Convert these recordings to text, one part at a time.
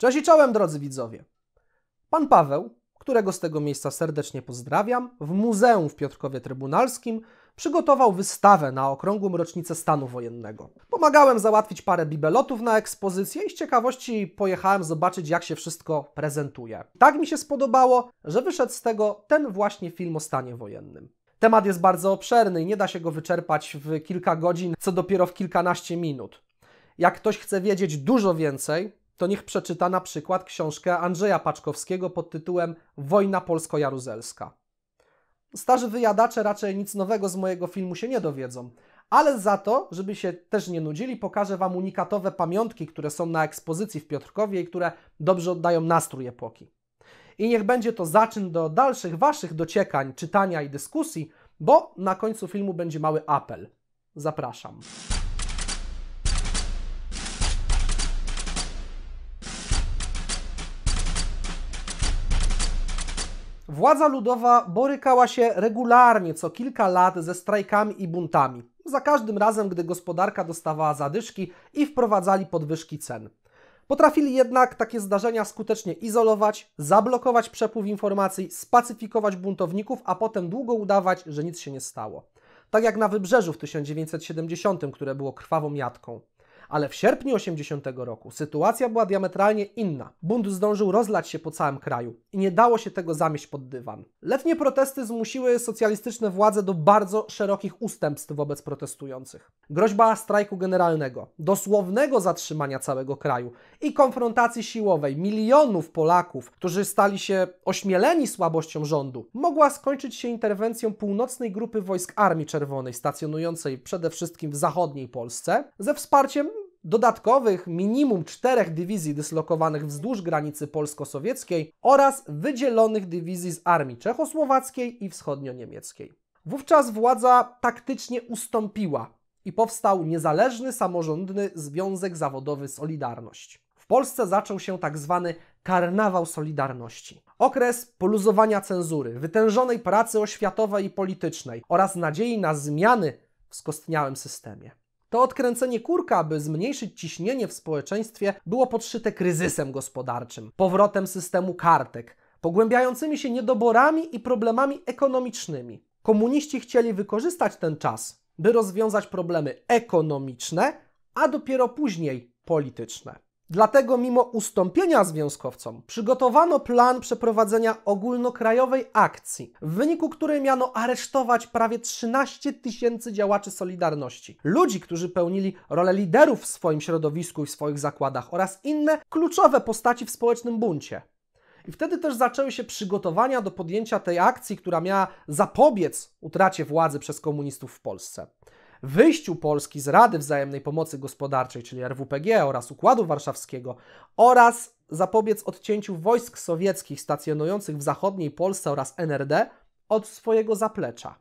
Cześć i czołem, drodzy widzowie! Pan Paweł, którego z tego miejsca serdecznie pozdrawiam, w Muzeum w Piotrkowie Trybunalskim przygotował wystawę na okrągłą rocznicę stanu wojennego. Pomagałem załatwić parę bibelotów na ekspozycję i z ciekawości pojechałem zobaczyć, jak się wszystko prezentuje. Tak mi się spodobało, że wyszedł z tego ten właśnie film o stanie wojennym. Temat jest bardzo obszerny i nie da się go wyczerpać w kilka godzin, co dopiero w kilkanaście minut. Jak ktoś chce wiedzieć dużo więcej, to niech przeczyta na przykład książkę Andrzeja Paczkowskiego pod tytułem Wojna polsko-jaruzelska. Starzy wyjadacze raczej nic nowego z mojego filmu się nie dowiedzą, ale za to, żeby się też nie nudzili, pokażę Wam unikatowe pamiątki, które są na ekspozycji w Piotrkowie i które dobrze oddają nastrój epoki. I niech będzie to zaczyn do dalszych Waszych dociekań, czytania i dyskusji, bo na końcu filmu będzie mały apel. Zapraszam. Władza ludowa borykała się regularnie co kilka lat ze strajkami i buntami, za każdym razem, gdy gospodarka dostawała zadyszki i wprowadzali podwyżki cen. Potrafili jednak takie zdarzenia skutecznie izolować, zablokować przepływ informacji, spacyfikować buntowników, a potem długo udawać, że nic się nie stało. Tak jak na wybrzeżu w 1970, które było krwawą jatką. Ale w sierpniu 80 roku sytuacja była diametralnie inna. Bunt zdążył rozlać się po całym kraju i nie dało się tego zamieść pod dywan. Letnie protesty zmusiły socjalistyczne władze do bardzo szerokich ustępstw wobec protestujących. Groźba strajku generalnego, dosłownego zatrzymania całego kraju i konfrontacji siłowej milionów Polaków, którzy stali się ośmieleni słabością rządu, mogła skończyć się interwencją północnej grupy wojsk Armii Czerwonej stacjonującej przede wszystkim w zachodniej Polsce ze wsparciem dodatkowych minimum czterech dywizji dyslokowanych wzdłuż granicy polsko-sowieckiej oraz wydzielonych dywizji z armii czechosłowackiej i wschodnio-niemieckiej. Wówczas władza taktycznie ustąpiła i powstał niezależny, samorządny Związek Zawodowy Solidarność. W Polsce zaczął się tak zwany karnawał Solidarności. Okres poluzowania cenzury, wytężonej pracy oświatowej i politycznej oraz nadziei na zmiany w skostniałym systemie. To odkręcenie kurka, by zmniejszyć ciśnienie w społeczeństwie, było podszyte kryzysem gospodarczym, powrotem systemu kartek, pogłębiającymi się niedoborami i problemami ekonomicznymi. Komuniści chcieli wykorzystać ten czas, by rozwiązać problemy ekonomiczne, a dopiero później polityczne. Dlatego mimo ustąpienia związkowcom przygotowano plan przeprowadzenia ogólnokrajowej akcji, w wyniku której miano aresztować prawie 13 tysięcy działaczy Solidarności. Ludzi, którzy pełnili rolę liderów w swoim środowisku i w swoich zakładach oraz inne kluczowe postaci w społecznym buncie. I wtedy też zaczęły się przygotowania do podjęcia tej akcji, która miała zapobiec utracie władzy przez komunistów w Polsce wyjściu Polski z Rady Wzajemnej Pomocy Gospodarczej, czyli RWPG oraz Układu Warszawskiego oraz zapobiec odcięciu wojsk sowieckich stacjonujących w zachodniej Polsce oraz NRD od swojego zaplecza.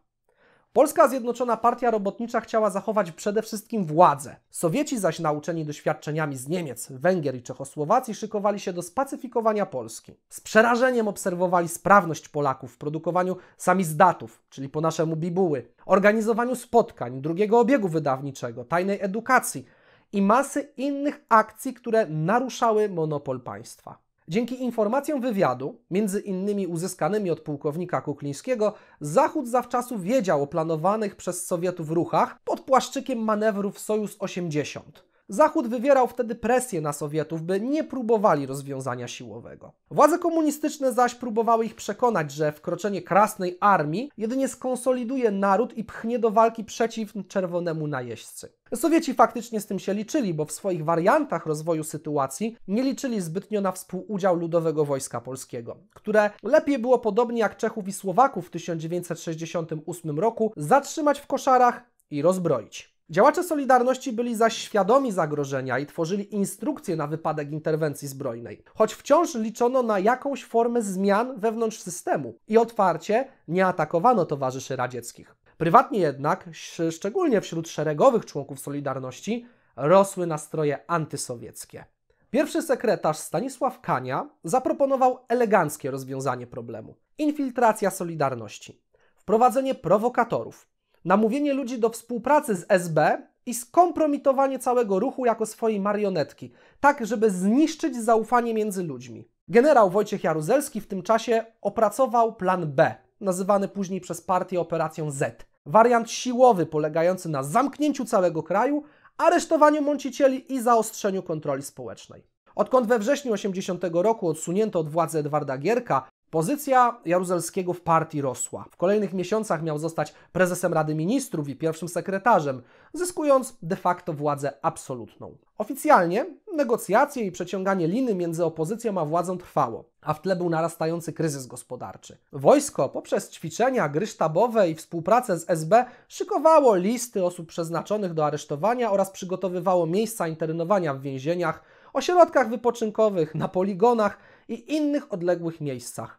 Polska Zjednoczona Partia Robotnicza chciała zachować przede wszystkim władzę. Sowieci zaś nauczeni doświadczeniami z Niemiec, Węgier i Czechosłowacji szykowali się do spacyfikowania Polski. Z przerażeniem obserwowali sprawność Polaków w produkowaniu samizdatów, czyli po naszemu bibuły, organizowaniu spotkań, drugiego obiegu wydawniczego, tajnej edukacji i masy innych akcji, które naruszały monopol państwa. Dzięki informacjom wywiadu, między innymi uzyskanymi od pułkownika Kuklińskiego, Zachód zawczasu wiedział o planowanych przez Sowietów ruchach pod płaszczykiem manewrów Sojus 80. Zachód wywierał wtedy presję na Sowietów, by nie próbowali rozwiązania siłowego. Władze komunistyczne zaś próbowały ich przekonać, że wkroczenie Krasnej Armii jedynie skonsoliduje naród i pchnie do walki przeciw czerwonemu najeźdźcy. Sowieci faktycznie z tym się liczyli, bo w swoich wariantach rozwoju sytuacji nie liczyli zbytnio na współudział Ludowego Wojska Polskiego, które lepiej było podobnie jak Czechów i Słowaków w 1968 roku zatrzymać w koszarach i rozbroić. Działacze Solidarności byli zaś świadomi zagrożenia i tworzyli instrukcje na wypadek interwencji zbrojnej, choć wciąż liczono na jakąś formę zmian wewnątrz systemu i otwarcie nie atakowano towarzyszy radzieckich. Prywatnie jednak, szczególnie wśród szeregowych członków Solidarności, rosły nastroje antysowieckie. Pierwszy sekretarz Stanisław Kania zaproponował eleganckie rozwiązanie problemu infiltracja Solidarności, wprowadzenie prowokatorów, namówienie ludzi do współpracy z SB i skompromitowanie całego ruchu jako swojej marionetki, tak żeby zniszczyć zaufanie między ludźmi. Generał Wojciech Jaruzelski w tym czasie opracował plan B, nazywany później przez partię operacją Z. Wariant siłowy polegający na zamknięciu całego kraju, aresztowaniu mącicieli i zaostrzeniu kontroli społecznej. Odkąd we wrześniu 80 roku odsunięto od władzy Edwarda Gierka, Pozycja Jaruzelskiego w partii rosła. W kolejnych miesiącach miał zostać prezesem Rady Ministrów i pierwszym sekretarzem, zyskując de facto władzę absolutną. Oficjalnie negocjacje i przeciąganie liny między opozycją a władzą trwało, a w tle był narastający kryzys gospodarczy. Wojsko poprzez ćwiczenia, gry sztabowe i współpracę z SB szykowało listy osób przeznaczonych do aresztowania oraz przygotowywało miejsca internowania w więzieniach, ośrodkach wypoczynkowych, na poligonach i innych odległych miejscach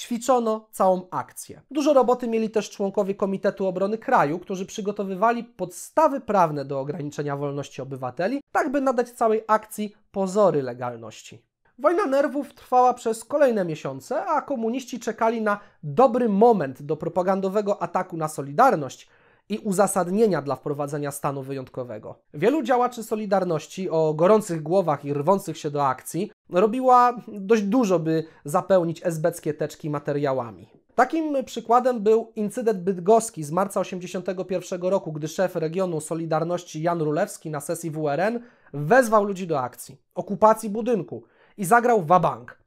ćwiczono całą akcję. Dużo roboty mieli też członkowie Komitetu Obrony Kraju, którzy przygotowywali podstawy prawne do ograniczenia wolności obywateli, tak by nadać całej akcji pozory legalności. Wojna nerwów trwała przez kolejne miesiące, a komuniści czekali na dobry moment do propagandowego ataku na Solidarność, i uzasadnienia dla wprowadzenia stanu wyjątkowego. Wielu działaczy Solidarności o gorących głowach i rwących się do akcji robiła dość dużo, by zapełnić esbeckie teczki materiałami. Takim przykładem był incydent bydgoski z marca 1981 roku, gdy szef regionu Solidarności Jan Rulewski na sesji WRN wezwał ludzi do akcji, okupacji budynku i zagrał wabank.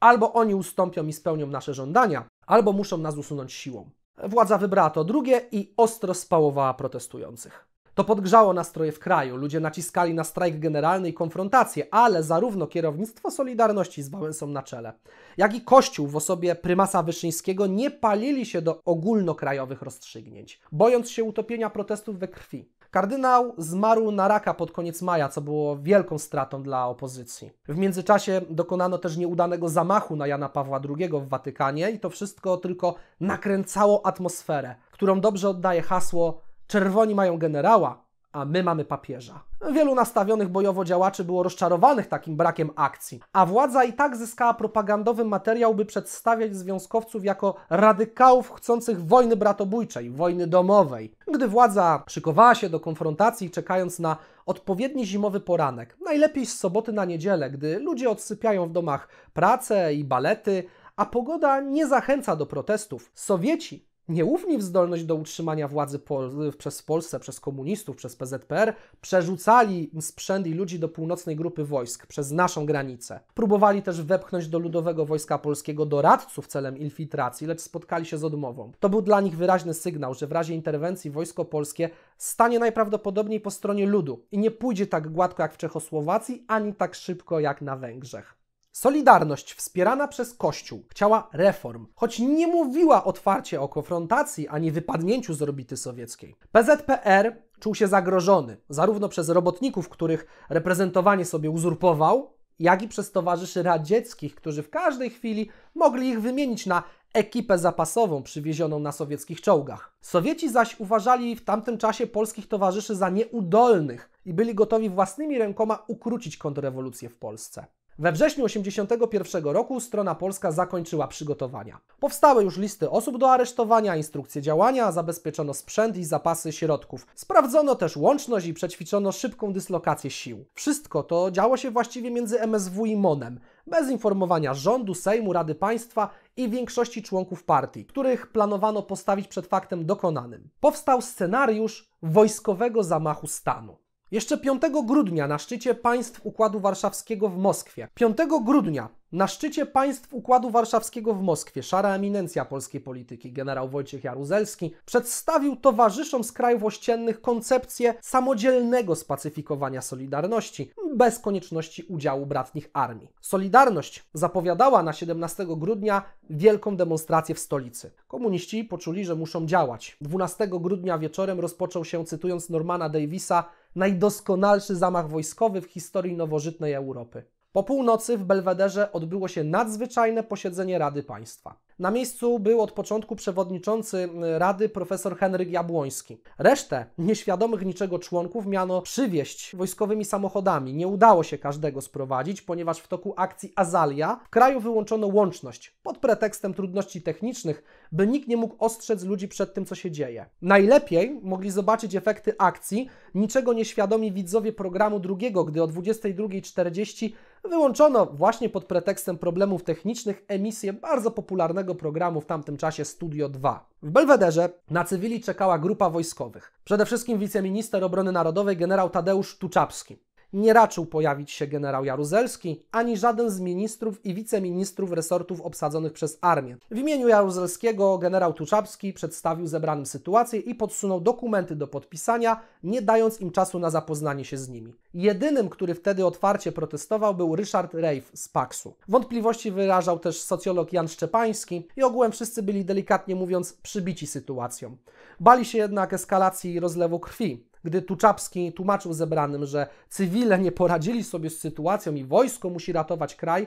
Albo oni ustąpią i spełnią nasze żądania, albo muszą nas usunąć siłą. Władza wybrała to drugie i ostro spałowała protestujących. To podgrzało nastroje w kraju, ludzie naciskali na strajk generalny i konfrontację, ale zarówno kierownictwo Solidarności z Wałęsą na czele, jak i Kościół w osobie prymasa Wyszyńskiego nie palili się do ogólnokrajowych rozstrzygnięć, bojąc się utopienia protestów we krwi. Kardynał zmarł na raka pod koniec maja, co było wielką stratą dla opozycji. W międzyczasie dokonano też nieudanego zamachu na Jana Pawła II w Watykanie i to wszystko tylko nakręcało atmosferę, którą dobrze oddaje hasło Czerwoni mają generała, a my mamy papieża. Wielu nastawionych bojowo działaczy było rozczarowanych takim brakiem akcji, a władza i tak zyskała propagandowy materiał, by przedstawiać związkowców jako radykałów chcących wojny bratobójczej, wojny domowej. Gdy władza szykowała się do konfrontacji, czekając na odpowiedni zimowy poranek, najlepiej z soboty na niedzielę, gdy ludzie odsypiają w domach pracę i balety, a pogoda nie zachęca do protestów. Sowieci nieufni w zdolność do utrzymania władzy Pol przez Polskę, przez komunistów, przez PZPR, przerzucali sprzęt i ludzi do północnej grupy wojsk, przez naszą granicę. Próbowali też wepchnąć do Ludowego Wojska Polskiego doradców celem infiltracji, lecz spotkali się z odmową. To był dla nich wyraźny sygnał, że w razie interwencji wojsko polskie stanie najprawdopodobniej po stronie ludu i nie pójdzie tak gładko jak w Czechosłowacji, ani tak szybko jak na Węgrzech. Solidarność wspierana przez Kościół chciała reform, choć nie mówiła otwarcie o konfrontacji ani wypadnięciu z orbity sowieckiej. PZPR czuł się zagrożony zarówno przez robotników, których reprezentowanie sobie uzurpował, jak i przez towarzyszy radzieckich, którzy w każdej chwili mogli ich wymienić na ekipę zapasową przywiezioną na sowieckich czołgach. Sowieci zaś uważali w tamtym czasie polskich towarzyszy za nieudolnych i byli gotowi własnymi rękoma ukrócić kontrrewolucję w Polsce. We wrześniu 1981 roku strona polska zakończyła przygotowania. Powstały już listy osób do aresztowania, instrukcje działania, zabezpieczono sprzęt i zapasy środków. Sprawdzono też łączność i przećwiczono szybką dyslokację sił. Wszystko to działo się właściwie między MSW i MONem, bez informowania rządu, Sejmu, Rady Państwa i większości członków partii, których planowano postawić przed faktem dokonanym. Powstał scenariusz wojskowego zamachu stanu. Jeszcze 5 grudnia na szczycie państw Układu Warszawskiego w Moskwie. 5 grudnia na szczycie państw Układu Warszawskiego w Moskwie szara eminencja polskiej polityki, generał Wojciech Jaruzelski, przedstawił towarzyszom z krajów ościennych koncepcję samodzielnego spacyfikowania Solidarności, bez konieczności udziału bratnich armii. Solidarność zapowiadała na 17 grudnia wielką demonstrację w stolicy. Komuniści poczuli, że muszą działać. 12 grudnia wieczorem rozpoczął się, cytując Normana Davisa, najdoskonalszy zamach wojskowy w historii nowożytnej Europy. Po północy w Belwederze odbyło się nadzwyczajne posiedzenie Rady Państwa. Na miejscu był od początku przewodniczący Rady profesor Henryk Jabłoński. Resztę nieświadomych niczego członków miano przywieść wojskowymi samochodami. Nie udało się każdego sprowadzić, ponieważ w toku akcji Azalia w kraju wyłączono łączność pod pretekstem trudności technicznych, by nikt nie mógł ostrzec ludzi przed tym, co się dzieje. Najlepiej mogli zobaczyć efekty akcji niczego nieświadomi widzowie programu drugiego, gdy o 22.40 wyłączono właśnie pod pretekstem problemów technicznych emisję bardzo popularnego programu w tamtym czasie Studio 2. W Belwederze na cywili czekała grupa wojskowych. Przede wszystkim wiceminister obrony narodowej generał Tadeusz Tuczapski nie raczył pojawić się generał Jaruzelski, ani żaden z ministrów i wiceministrów resortów obsadzonych przez armię. W imieniu Jaruzelskiego generał Tuczapski przedstawił zebranym sytuację i podsunął dokumenty do podpisania, nie dając im czasu na zapoznanie się z nimi. Jedynym, który wtedy otwarcie protestował, był Ryszard Reif z Paksu. Wątpliwości wyrażał też socjolog Jan Szczepański i ogółem wszyscy byli delikatnie mówiąc przybici sytuacją. Bali się jednak eskalacji i rozlewu krwi gdy Tuczapski tłumaczył zebranym, że cywile nie poradzili sobie z sytuacją i wojsko musi ratować kraj,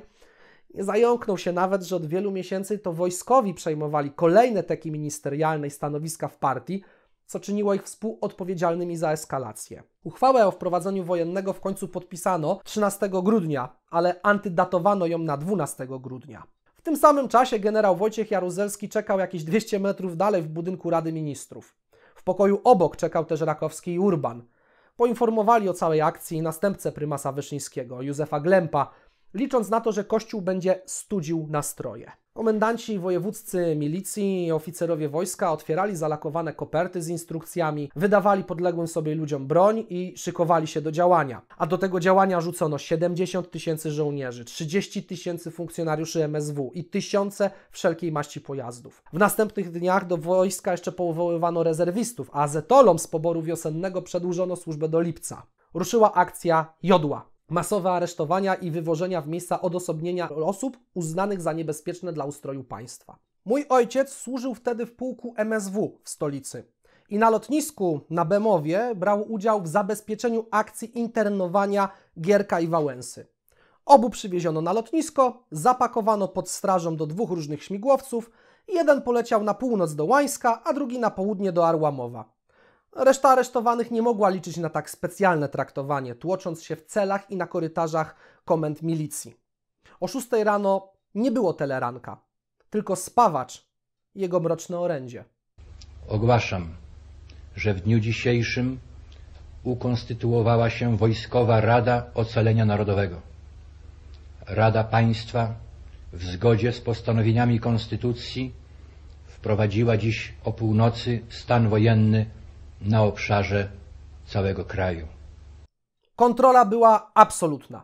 zająknął się nawet, że od wielu miesięcy to wojskowi przejmowali kolejne teki ministerialne i stanowiska w partii, co czyniło ich współodpowiedzialnymi za eskalację. Uchwałę o wprowadzeniu wojennego w końcu podpisano 13 grudnia, ale antydatowano ją na 12 grudnia. W tym samym czasie generał Wojciech Jaruzelski czekał jakieś 200 metrów dalej w budynku Rady Ministrów pokoju obok czekał też Rakowski i Urban. Poinformowali o całej akcji następcę prymasa Wyszyńskiego, Józefa Glempa, licząc na to, że Kościół będzie studził nastroje. Komendanci wojewódzcy milicji i oficerowie wojska otwierali zalakowane koperty z instrukcjami, wydawali podległym sobie ludziom broń i szykowali się do działania. A do tego działania rzucono 70 tysięcy żołnierzy, 30 tysięcy funkcjonariuszy MSW i tysiące wszelkiej maści pojazdów. W następnych dniach do wojska jeszcze powoływano rezerwistów, a zetolom z poboru wiosennego przedłużono służbę do lipca. Ruszyła akcja Jodła, masowe aresztowania i wywożenia w miejsca odosobnienia osób uznanych za niebezpieczne dla ustroju państwa. Mój ojciec służył wtedy w pułku MSW w stolicy i na lotnisku na Bemowie brał udział w zabezpieczeniu akcji internowania Gierka i Wałęsy. Obu przywieziono na lotnisko, zapakowano pod strażą do dwóch różnych śmigłowców. Jeden poleciał na północ do Łańska, a drugi na południe do Arłamowa. Reszta aresztowanych nie mogła liczyć na tak specjalne traktowanie, tłocząc się w celach i na korytarzach komend milicji. O 6 rano nie było teleranka, tylko spawacz i jego mroczne orędzie. Ogłaszam, że w dniu dzisiejszym ukonstytuowała się Wojskowa Rada Ocalenia Narodowego. Rada Państwa w zgodzie z postanowieniami Konstytucji wprowadziła dziś o północy stan wojenny na obszarze całego kraju. Kontrola była absolutna.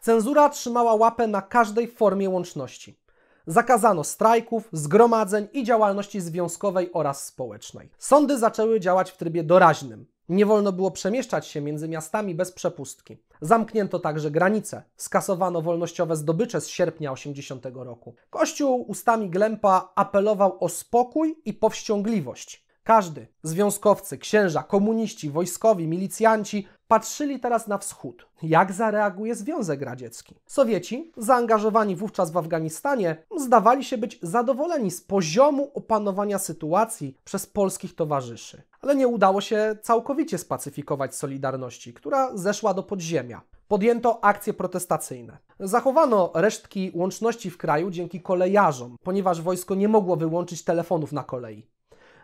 Cenzura trzymała łapę na każdej formie łączności. Zakazano strajków, zgromadzeń i działalności związkowej oraz społecznej. Sądy zaczęły działać w trybie doraźnym. Nie wolno było przemieszczać się między miastami bez przepustki. Zamknięto także granice. Skasowano wolnościowe zdobycze z sierpnia 80 roku. Kościół ustami Glempa apelował o spokój i powściągliwość. Każdy, związkowcy, księża, komuniści, wojskowi, milicjanci, patrzyli teraz na wschód. Jak zareaguje Związek Radziecki? Sowieci, zaangażowani wówczas w Afganistanie, zdawali się być zadowoleni z poziomu opanowania sytuacji przez polskich towarzyszy. Ale nie udało się całkowicie spacyfikować Solidarności, która zeszła do podziemia podjęto akcje protestacyjne. Zachowano resztki łączności w kraju dzięki kolejarzom, ponieważ wojsko nie mogło wyłączyć telefonów na kolei.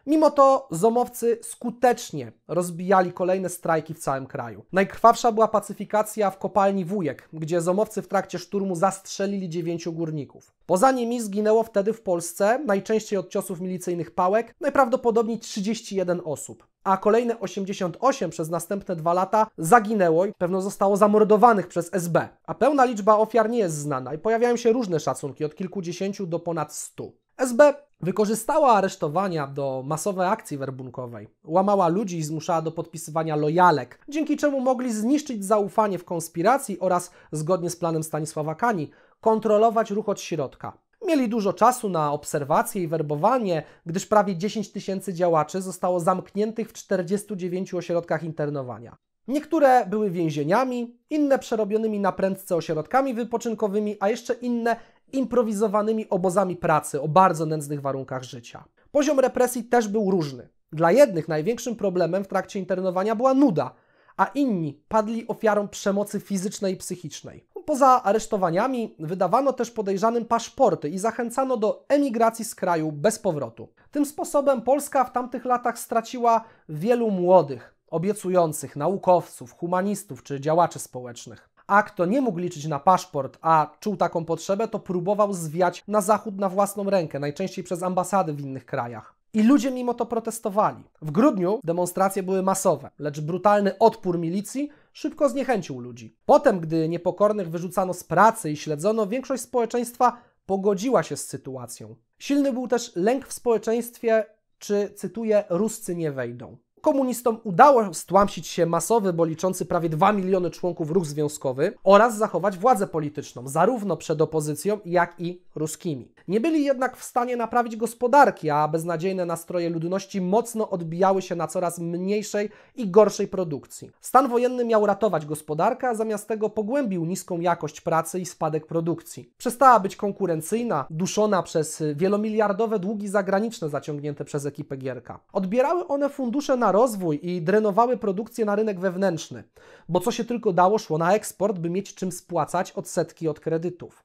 Mimo to zomowcy skutecznie rozbijali kolejne strajki w całym kraju. Najkrwawsza była pacyfikacja w kopalni Wujek, gdzie zomowcy w trakcie szturmu zastrzelili dziewięciu górników. Poza nimi zginęło wtedy w Polsce, najczęściej od ciosów milicyjnych pałek, najprawdopodobniej 31 osób a kolejne 88 przez następne dwa lata zaginęło i pewno zostało zamordowanych przez SB. A pełna liczba ofiar nie jest znana i pojawiają się różne szacunki, od kilkudziesięciu do ponad stu. SB Wykorzystała aresztowania do masowej akcji werbunkowej, łamała ludzi i zmuszała do podpisywania lojalek, dzięki czemu mogli zniszczyć zaufanie w konspiracji oraz, zgodnie z planem Stanisława Kani, kontrolować ruch od środka. Mieli dużo czasu na obserwacje i werbowanie, gdyż prawie 10 tysięcy działaczy zostało zamkniętych w 49 ośrodkach internowania. Niektóre były więzieniami, inne przerobionymi na prędce ośrodkami wypoczynkowymi, a jeszcze inne improwizowanymi obozami pracy o bardzo nędznych warunkach życia. Poziom represji też był różny. Dla jednych największym problemem w trakcie internowania była nuda, a inni padli ofiarą przemocy fizycznej i psychicznej. Poza aresztowaniami wydawano też podejrzanym paszporty i zachęcano do emigracji z kraju bez powrotu. Tym sposobem Polska w tamtych latach straciła wielu młodych, obiecujących naukowców, humanistów czy działaczy społecznych. A kto nie mógł liczyć na paszport, a czuł taką potrzebę, to próbował zwiać na zachód na własną rękę, najczęściej przez ambasady w innych krajach. I ludzie mimo to protestowali. W grudniu demonstracje były masowe, lecz brutalny odpór milicji szybko zniechęcił ludzi. Potem, gdy niepokornych wyrzucano z pracy i śledzono, większość społeczeństwa pogodziła się z sytuacją. Silny był też lęk w społeczeństwie, czy cytuję, Ruscy nie wejdą komunistom udało stłamsić się masowy, bo liczący prawie 2 miliony członków ruch związkowy oraz zachować władzę polityczną, zarówno przed opozycją, jak i ruskimi. Nie byli jednak w stanie naprawić gospodarki, a beznadziejne nastroje ludności mocno odbijały się na coraz mniejszej i gorszej produkcji. Stan wojenny miał ratować gospodarkę, a zamiast tego pogłębił niską jakość pracy i spadek produkcji. Przestała być konkurencyjna, duszona przez wielomiliardowe długi zagraniczne zaciągnięte przez ekipę Gierka. Odbierały one fundusze na rozwój i drenowały produkcję na rynek wewnętrzny, bo co się tylko dało, szło na eksport, by mieć czym spłacać odsetki od kredytów.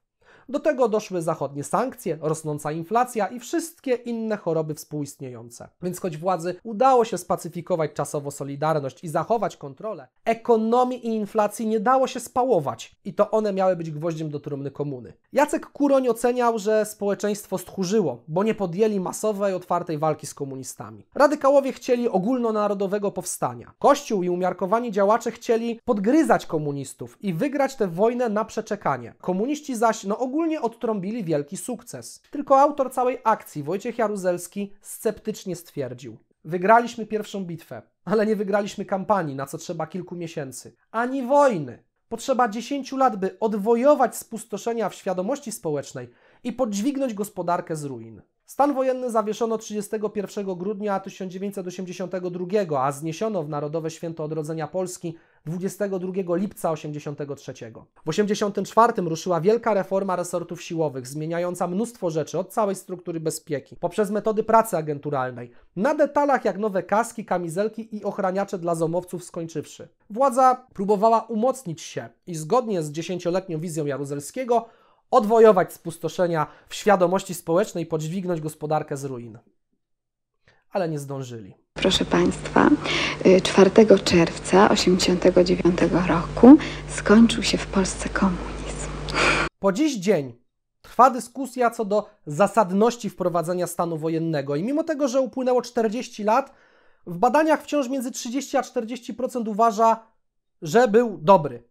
Do tego doszły zachodnie sankcje, rosnąca inflacja i wszystkie inne choroby współistniejące. Więc choć władzy udało się spacyfikować czasowo Solidarność i zachować kontrolę, ekonomii i inflacji nie dało się spałować i to one miały być gwoździem do trumny komuny. Jacek Kuroń oceniał, że społeczeństwo stchórzyło, bo nie podjęli masowej, otwartej walki z komunistami. Radykałowie chcieli ogólnonarodowego powstania. Kościół i umiarkowani działacze chcieli podgryzać komunistów i wygrać tę wojnę na przeczekanie. Komuniści zaś, no ogólnie wspólnie odtrąbili wielki sukces. Tylko autor całej akcji, Wojciech Jaruzelski, sceptycznie stwierdził: Wygraliśmy pierwszą bitwę, ale nie wygraliśmy kampanii, na co trzeba kilku miesięcy, ani wojny. Potrzeba 10 lat, by odwojować spustoszenia w świadomości społecznej i podźwignąć gospodarkę z ruin. Stan wojenny zawieszono 31 grudnia 1982, a zniesiono w Narodowe Święto Odrodzenia Polski 22 lipca 83. W 84 ruszyła wielka reforma resortów siłowych, zmieniająca mnóstwo rzeczy od całej struktury bezpieki, poprzez metody pracy agenturalnej, na detalach jak nowe kaski, kamizelki i ochraniacze dla zomowców skończywszy. Władza próbowała umocnić się i zgodnie z dziesięcioletnią wizją Jaruzelskiego odwojować spustoszenia w świadomości społecznej, podźwignąć gospodarkę z ruin. Ale nie zdążyli. Proszę Państwa, 4 y, czerwca 1989 roku skończył się w Polsce komunizm. Po dziś dzień trwa dyskusja co do zasadności wprowadzenia stanu wojennego i mimo tego, że upłynęło 40 lat, w badaniach wciąż między 30 a 40% uważa, że był dobry.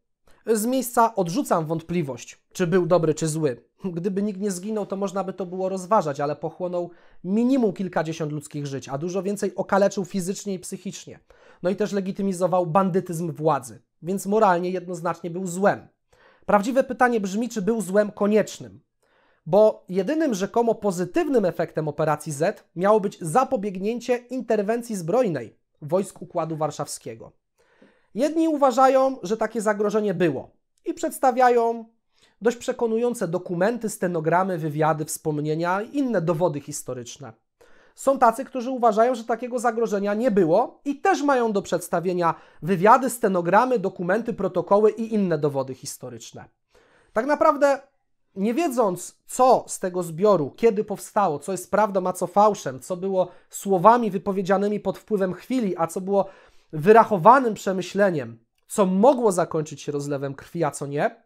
Z miejsca odrzucam wątpliwość, czy był dobry, czy zły. Gdyby nikt nie zginął, to można by to było rozważać, ale pochłonął minimum kilkadziesiąt ludzkich żyć, a dużo więcej okaleczył fizycznie i psychicznie. No i też legitymizował bandytyzm władzy, więc moralnie jednoznacznie był złem. Prawdziwe pytanie brzmi, czy był złem koniecznym. Bo jedynym rzekomo pozytywnym efektem operacji Z miało być zapobiegnięcie interwencji zbrojnej wojsk Układu Warszawskiego. Jedni uważają, że takie zagrożenie było i przedstawiają dość przekonujące dokumenty, stenogramy, wywiady, wspomnienia i inne dowody historyczne. Są tacy, którzy uważają, że takiego zagrożenia nie było i też mają do przedstawienia wywiady, stenogramy, dokumenty, protokoły i inne dowody historyczne. Tak naprawdę, nie wiedząc, co z tego zbioru, kiedy powstało, co jest prawdą, a co fałszem, co było słowami wypowiedzianymi pod wpływem chwili, a co było wyrachowanym przemyśleniem, co mogło zakończyć się rozlewem krwi, a co nie,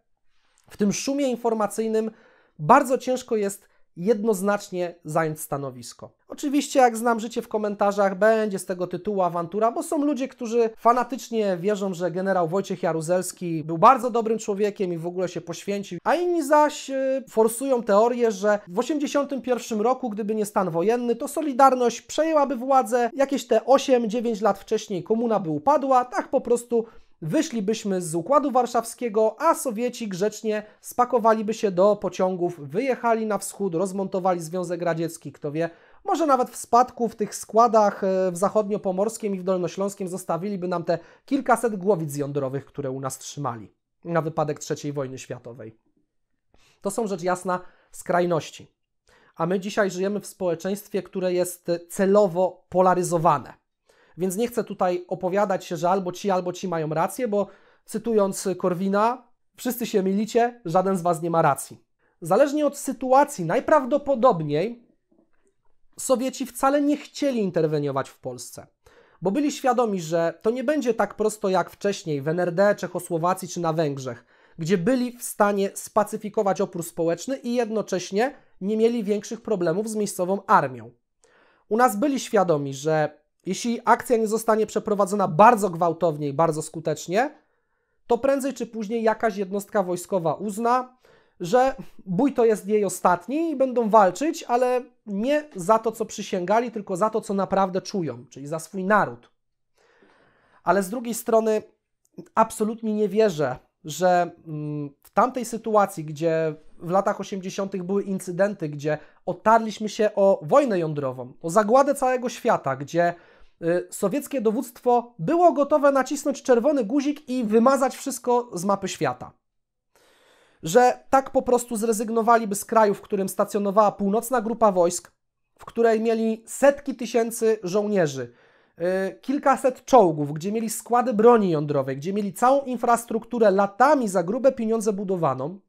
w tym szumie informacyjnym bardzo ciężko jest jednoznacznie zająć stanowisko. Oczywiście, jak znam życie w komentarzach, będzie z tego tytułu awantura, bo są ludzie, którzy fanatycznie wierzą, że generał Wojciech Jaruzelski był bardzo dobrym człowiekiem i w ogóle się poświęcił, a inni zaś y, forsują teorię, że w 1981 roku, gdyby nie stan wojenny, to Solidarność przejęłaby władzę, jakieś te 8-9 lat wcześniej komuna by upadła, tak po prostu wyszlibyśmy z Układu Warszawskiego, a Sowieci grzecznie spakowaliby się do pociągów, wyjechali na wschód, rozmontowali Związek Radziecki, kto wie, może nawet w spadku w tych składach e, w zachodniopomorskim i w dolnośląskim zostawiliby nam te kilkaset głowic jądrowych, które u nas trzymali na wypadek III wojny światowej. To są rzecz jasna skrajności. A my dzisiaj żyjemy w społeczeństwie, które jest celowo polaryzowane. Więc nie chcę tutaj opowiadać się, że albo ci, albo ci mają rację, bo cytując Korwina, wszyscy się mylicie, żaden z was nie ma racji. Zależnie od sytuacji, najprawdopodobniej Sowieci wcale nie chcieli interweniować w Polsce, bo byli świadomi, że to nie będzie tak prosto jak wcześniej w NRD, Czechosłowacji czy na Węgrzech, gdzie byli w stanie spacyfikować opór społeczny i jednocześnie nie mieli większych problemów z miejscową armią. U nas byli świadomi, że jeśli akcja nie zostanie przeprowadzona bardzo gwałtownie i bardzo skutecznie, to prędzej czy później jakaś jednostka wojskowa uzna, że bój to jest jej ostatni i będą walczyć, ale nie za to, co przysięgali, tylko za to, co naprawdę czują, czyli za swój naród. Ale z drugiej strony absolutnie nie wierzę, że mm, w tamtej sytuacji, gdzie w latach 80. były incydenty, gdzie otarliśmy się o wojnę jądrową, o zagładę całego świata, gdzie Y, sowieckie dowództwo było gotowe nacisnąć czerwony guzik i wymazać wszystko z mapy świata. Że tak po prostu zrezygnowaliby z kraju, w którym stacjonowała północna grupa wojsk, w której mieli setki tysięcy żołnierzy, y, kilkaset czołgów, gdzie mieli składy broni jądrowej, gdzie mieli całą infrastrukturę latami za grube pieniądze budowaną,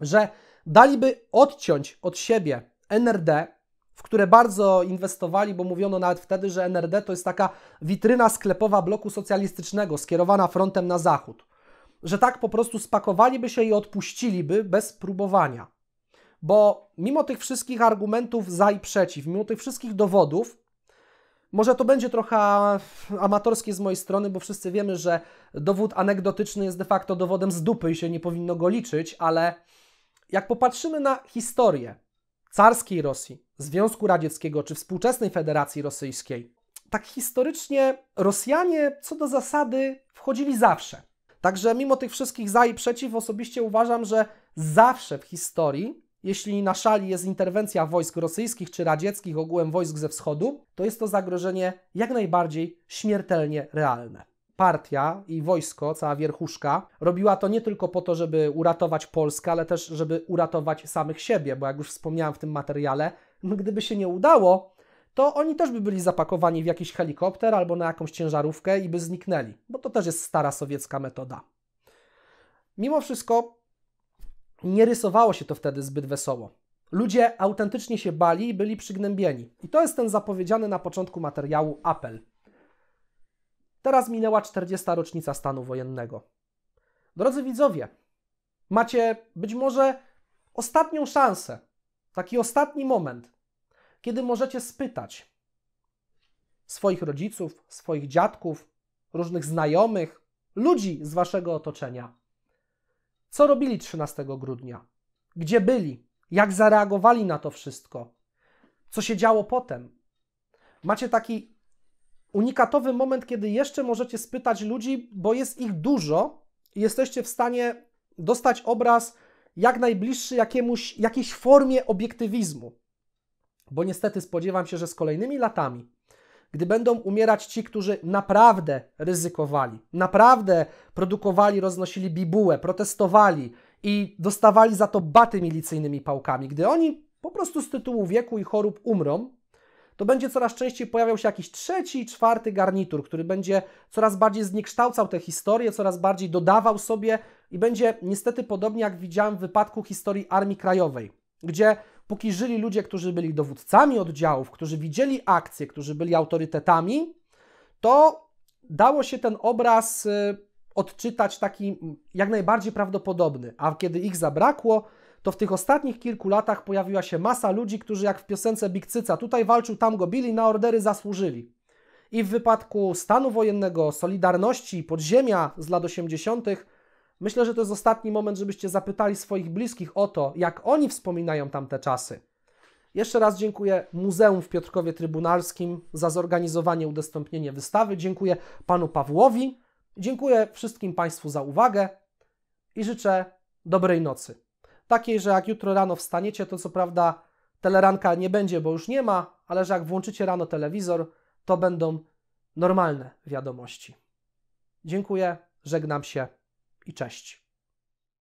że daliby odciąć od siebie NRD, w które bardzo inwestowali, bo mówiono nawet wtedy, że NRD to jest taka witryna sklepowa bloku socjalistycznego skierowana frontem na zachód. Że tak po prostu spakowaliby się i odpuściliby bez próbowania. Bo mimo tych wszystkich argumentów za i przeciw, mimo tych wszystkich dowodów, może to będzie trochę amatorskie z mojej strony, bo wszyscy wiemy, że dowód anegdotyczny jest de facto dowodem z dupy i się nie powinno go liczyć, ale jak popatrzymy na historię, carskiej Rosji, Związku Radzieckiego czy współczesnej Federacji Rosyjskiej, tak historycznie Rosjanie co do zasady wchodzili zawsze. Także mimo tych wszystkich za i przeciw, osobiście uważam, że zawsze w historii, jeśli na szali jest interwencja wojsk rosyjskich czy radzieckich, ogółem wojsk ze wschodu, to jest to zagrożenie jak najbardziej śmiertelnie realne partia i wojsko, cała wierchuszka, robiła to nie tylko po to, żeby uratować Polskę, ale też, żeby uratować samych siebie, bo jak już wspomniałem w tym materiale, no gdyby się nie udało, to oni też by byli zapakowani w jakiś helikopter albo na jakąś ciężarówkę i by zniknęli, bo to też jest stara sowiecka metoda. Mimo wszystko nie rysowało się to wtedy zbyt wesoło. Ludzie autentycznie się bali i byli przygnębieni. I to jest ten zapowiedziany na początku materiału apel. Teraz minęła 40. rocznica stanu wojennego. Drodzy widzowie, macie być może ostatnią szansę, taki ostatni moment, kiedy możecie spytać swoich rodziców, swoich dziadków, różnych znajomych, ludzi z waszego otoczenia, co robili 13 grudnia, gdzie byli, jak zareagowali na to wszystko, co się działo potem. Macie taki unikatowy moment, kiedy jeszcze możecie spytać ludzi, bo jest ich dużo i jesteście w stanie dostać obraz jak najbliższy jakiemuś, jakiejś formie obiektywizmu. Bo niestety spodziewam się, że z kolejnymi latami, gdy będą umierać ci, którzy naprawdę ryzykowali, naprawdę produkowali, roznosili bibułę, protestowali i dostawali za to baty milicyjnymi pałkami, gdy oni po prostu z tytułu wieku i chorób umrą, to będzie coraz częściej pojawiał się jakiś trzeci i czwarty garnitur, który będzie coraz bardziej zniekształcał tę historię, coraz bardziej dodawał sobie i będzie niestety podobnie jak widziałem w wypadku historii Armii Krajowej, gdzie póki żyli ludzie, którzy byli dowódcami oddziałów, którzy widzieli akcje, którzy byli autorytetami, to dało się ten obraz y, odczytać taki jak najbardziej prawdopodobny, a kiedy ich zabrakło, to w tych ostatnich kilku latach pojawiła się masa ludzi, którzy jak w piosence Big Cyca, tutaj walczył, tam go bili, na ordery zasłużyli. I w wypadku stanu wojennego, Solidarności, Podziemia z lat 80., myślę, że to jest ostatni moment, żebyście zapytali swoich bliskich o to, jak oni wspominają tamte czasy. Jeszcze raz dziękuję Muzeum w Piotrkowie Trybunalskim za zorganizowanie, udostępnienie wystawy. Dziękuję panu Pawłowi. Dziękuję wszystkim państwu za uwagę i życzę dobrej nocy. Takiej, że jak jutro rano wstaniecie, to co prawda teleranka nie będzie, bo już nie ma, ale że jak włączycie rano telewizor, to będą normalne wiadomości. Dziękuję, żegnam się i cześć.